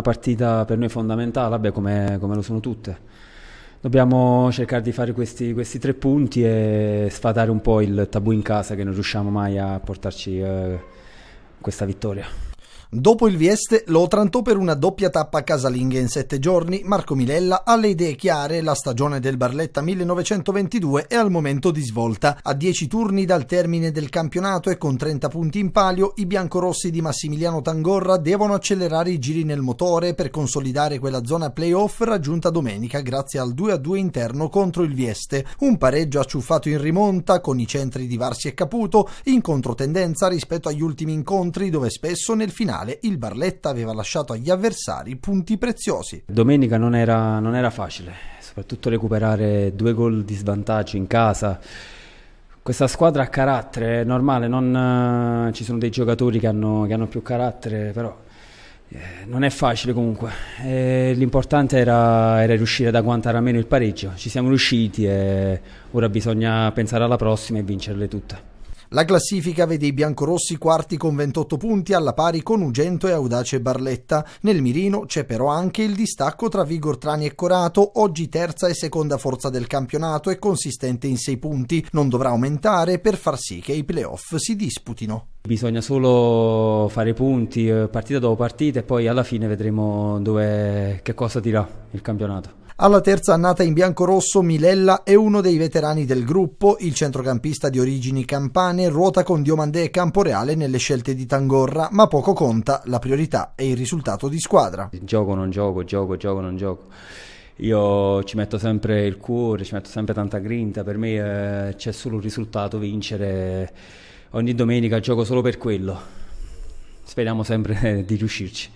una partita per noi fondamentale, vabbè, come, come lo sono tutte dobbiamo cercare di fare questi, questi, tre punti e sfatare un po' il tabù in casa che non riusciamo mai a portarci eh, questa vittoria. Dopo il Vieste, lo Otranto per una doppia tappa casalinga in sette giorni, Marco Milella ha le idee chiare, la stagione del Barletta 1922 è al momento di svolta. A 10 turni dal termine del campionato e con 30 punti in palio, i biancorossi di Massimiliano Tangorra devono accelerare i giri nel motore per consolidare quella zona playoff raggiunta domenica grazie al 2-2 interno contro il Vieste. Un pareggio acciuffato in rimonta con i centri di Varsi e Caputo, in controtendenza rispetto agli ultimi incontri dove spesso nel finale finale il Barletta aveva lasciato agli avversari punti preziosi. Domenica non era, non era facile, soprattutto recuperare due gol di svantaggio in casa. Questa squadra ha carattere, è normale, non, eh, ci sono dei giocatori che hanno, che hanno più carattere, però eh, non è facile comunque. Eh, l'importante era, era, riuscire ad agguantare a meno il pareggio. Ci siamo riusciti e ora bisogna pensare alla prossima e vincerle tutte. La classifica vede i biancorossi quarti con 28 punti alla pari con Ugento e Audace Barletta. Nel mirino c'è però anche il distacco tra Vigor Trani e Corato, oggi terza e seconda forza del campionato e consistente in 6 punti. Non dovrà aumentare per far sì che i playoff si disputino. Bisogna solo fare punti eh, partita dopo partita e poi alla fine vedremo dove, che cosa dirà il campionato. Alla terza annata in biancorosso Milella è uno dei veterani del gruppo, il centrocampista di origini campane ruota con Diomandé e Camporeale nelle scelte di Tangorra, ma poco conta, la priorità è il risultato di squadra. Gioco non gioco, gioco, gioco non gioco. Io ci metto sempre il cuore, ci metto sempre tanta grinta, per me eh, c'è solo un risultato, vincere. Ogni domenica gioco solo per quello. Speriamo sempre di riuscirci.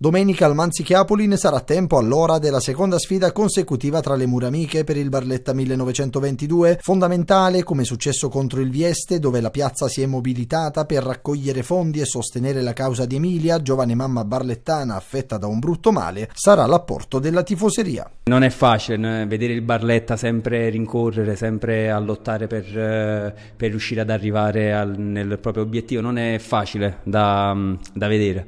Domenica al Manzichiapoli ne sarà tempo all'ora della seconda sfida consecutiva tra le mura amiche per il Barletta 1922, fondamentale come è successo contro il Vieste dove la piazza si è mobilitata per raccogliere fondi e sostenere la causa di Emilia, giovane mamma barlettana affetta da un brutto male, sarà l'apporto della tifoseria. Non è facile eh, vedere il Barletta sempre rincorrere, sempre a lottare per, eh, per riuscire ad arrivare al, nel proprio obiettivo, non è facile da, mm, da vedere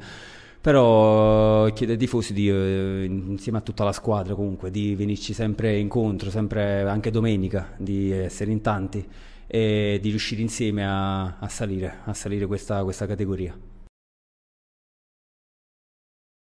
però chiede ai tifosi di, eh, insieme a tutta la squadra comunque di venirci sempre incontro, sempre anche domenica, di essere in tanti e di riuscire insieme a, a salire, a salire questa, questa categoria.